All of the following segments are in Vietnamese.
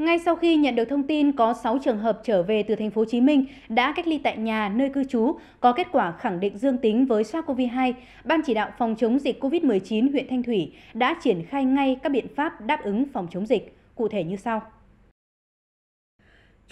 Ngay sau khi nhận được thông tin có 6 trường hợp trở về từ thành phố Hồ Chí Minh đã cách ly tại nhà nơi cư trú có kết quả khẳng định dương tính với SARS-CoV-2, Ban chỉ đạo phòng chống dịch COVID-19 huyện Thanh Thủy đã triển khai ngay các biện pháp đáp ứng phòng chống dịch, cụ thể như sau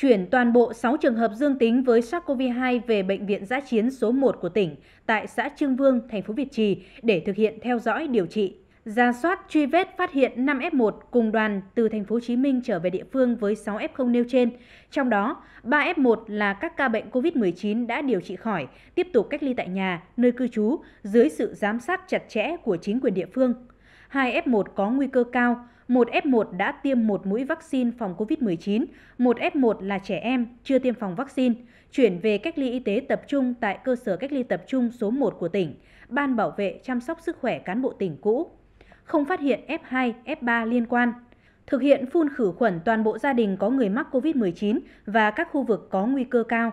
chuyển toàn bộ 6 trường hợp dương tính với SARS-CoV-2 về bệnh viện giã chiến số 1 của tỉnh tại xã Trương Vương, thành phố Việt Trì để thực hiện theo dõi điều trị ra soát truy vết phát hiện 5 F1 cùng đoàn từ thành phố Hồ Chí Minh trở về địa phương với 6 F0 nêu trên, trong đó 3 F1 là các ca bệnh COVID-19 đã điều trị khỏi, tiếp tục cách ly tại nhà, nơi cư trú dưới sự giám sát chặt chẽ của chính quyền địa phương. 2 F1 có nguy cơ cao, 1 F1 đã tiêm một mũi vaccine phòng COVID-19, 1 F1 là trẻ em chưa tiêm phòng vaccine, chuyển về cách ly y tế tập trung tại cơ sở cách ly tập trung số 1 của tỉnh, Ban bảo vệ chăm sóc sức khỏe cán bộ tỉnh cũ không phát hiện F2, F3 liên quan. Thực hiện phun khử khuẩn toàn bộ gia đình có người mắc COVID-19 và các khu vực có nguy cơ cao.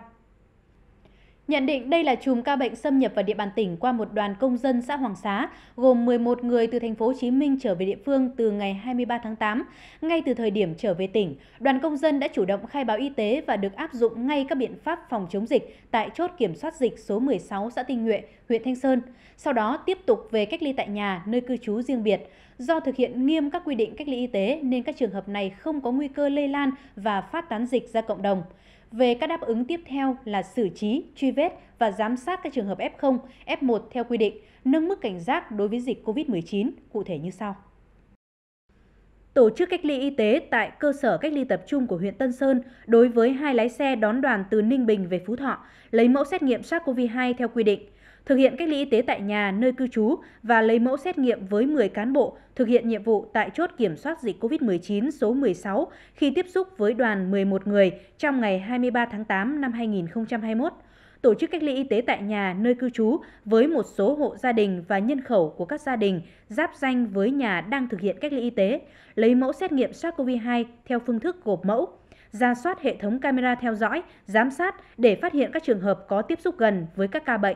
Nhận định đây là chùm ca bệnh xâm nhập vào địa bàn tỉnh qua một đoàn công dân xã Hoàng Xá, gồm 11 người từ thành phố Hồ Chí Minh trở về địa phương từ ngày 23 tháng 8. Ngay từ thời điểm trở về tỉnh, đoàn công dân đã chủ động khai báo y tế và được áp dụng ngay các biện pháp phòng chống dịch tại chốt kiểm soát dịch số 16 xã Tinh Nhuệ, huyện Thanh Sơn. Sau đó tiếp tục về cách ly tại nhà nơi cư trú riêng biệt. Do thực hiện nghiêm các quy định cách ly y tế nên các trường hợp này không có nguy cơ lây lan và phát tán dịch ra cộng đồng về các đáp ứng tiếp theo là xử trí, truy vết và giám sát các trường hợp F0, F1 theo quy định, nâng mức cảnh giác đối với dịch COVID-19 cụ thể như sau tổ chức cách ly y tế tại cơ sở cách ly tập trung của huyện Tân Sơn đối với hai lái xe đón đoàn từ Ninh Bình về Phú Thọ, lấy mẫu xét nghiệm SARS-CoV-2 theo quy định. Thực hiện cách ly y tế tại nhà, nơi cư trú và lấy mẫu xét nghiệm với 10 cán bộ thực hiện nhiệm vụ tại chốt kiểm soát dịch COVID-19 số 16 khi tiếp xúc với đoàn 11 người trong ngày 23 tháng 8 năm 2021 tổ chức cách ly y tế tại nhà nơi cư trú với một số hộ gia đình và nhân khẩu của các gia đình giáp danh với nhà đang thực hiện cách ly y tế, lấy mẫu xét nghiệm SARS-CoV-2 theo phương thức gộp mẫu, ra soát hệ thống camera theo dõi, giám sát để phát hiện các trường hợp có tiếp xúc gần với các ca bệnh.